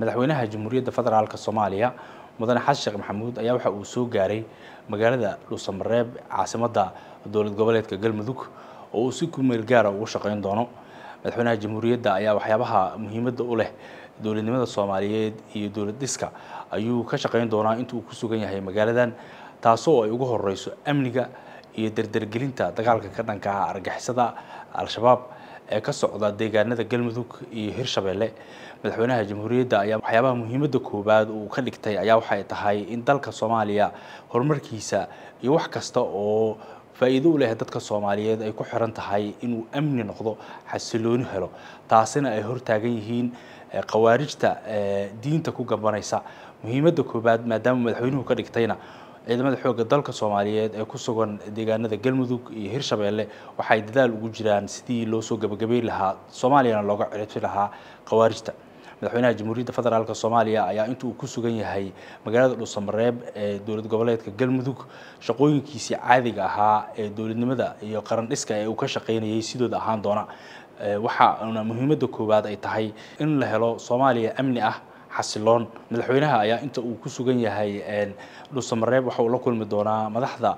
madaxweynaha jamhuuriyadda federaalk soomaaliya mudane xasan sheekh maxamuud ayaa waxa uu soo gaaray magaalada dhuusamareeb caasimada dowlad goboleedka galmudug oo uu si kumeel gaara ah ugu shaqeyn doono madaxweynaha jamhuuriyadda ayaa waxyaabaha muhiimadda u leh dowladnimada soomaaliyeed iyo dowlad dhiska ayuu ka shaqeyn doonaa intuu ku sugan yahay magaaladan taasoo ay ugu horeyso amniga iyo dardergelinta dagaalka ka dhanka argixisada al-shabaab ee ka socda deegaanada galmudug iyo hirshabeelle madaxweynaha jamhuuriyadda ayaa waxyaabaha muhiimadda koowaad uu ka dhigtay ayaa waxay tahay in dalka soomaaliya horumarkiisa iyo wax kasta oo faa'iido u leh dadka soomaaliyeed ay ku xiran tahay inuu amni noqdo xasilooni helo taasina ay hortaagan yihiin khawaarijta diinta ku gambanaysa muhiimadda koowaad maadaama madaxweynuhu ka dhigtayna ciidamada xoogga dalka soomaaliyeed ee ku sugan deegaanada galmudug iyo hirshabeelle waxay dadaal ugu jiraan sidii loosoo soo gabagabeyn lahaa soomaaliyana looga ciribti lahaa khawaarijta madaxweynaha jamhuuriyadda federaalk soomaaliya ayaa inta uu ku sugan yahay magaalada dhuusamareeb ee dowlad goboleedka galmudug shaqooyinkiisii caadiga ahaa ee dowladnimada iyo qaran dhiska ee uu ka shaqaynayay sidooda ahaan doona waxaana muhiimadda koowaad ay tahay in la helo soomaaliya amni ah xasiloon madaxweynaha ayaa inta uu ku sugan yahay dhuuse mareeb waxa uu la kulmi doonaa madaxda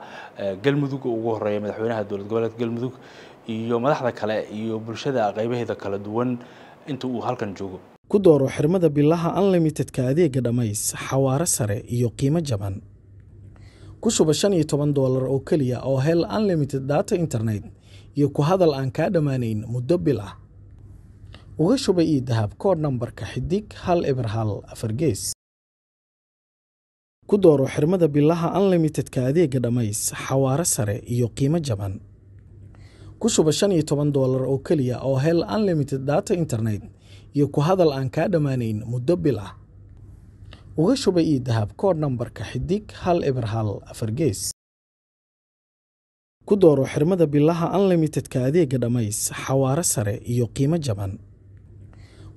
e, galmudug ugu horeeya madaxweynaha dowlad goboleedka galmudug iyo madaxda kale iyo bulshada qeybaheeda kala duwan inta uu halkan joogo ku dooro xirmada bilaha unlimitedka adeega dhammays xawaaro sare iyo qiimo jaban ku shuba shan iyo toban doolar oo keliya oo hel unlimited data internet iyo ku hadal aan kaa dhammaanayn muddo bil ah uga shubay io dahab koodh nambarka xidig hal eber hal afar gees ku dooro xirmada bilaha unlimitedka adeega dhammays xawaaro sare iyo qiimo jaban ku shuba shan iyo toban doolar oo keliya oo hel unlimited data internet iyo ku hadal aan kaa dhammaanayn muddo bil ah uga shuba io dahab koodh nambarka xidig hal eber hal afar gees ku dooro xirmada bilaha unlimitedka adeega dhammays xawaaro sare iyo qiimo jaban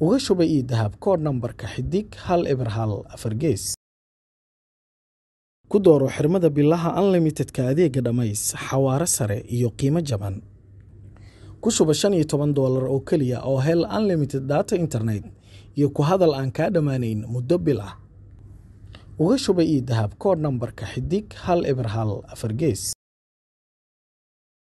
uga shubay iidahab koodh nambarka xidig hal eber hal afar gees ku dooro xirmada bilaha unlimitedka adeega dhammays xawaare sare iyo qiimo jaban ku shuba shan iyo toban doolar oo keliya oo hel unlimited data internet iyo ku hadal aan kaa dhammaanayn muddo bil ah uga shubay iidahab koodh nambarka xidig hal eber hal afar gees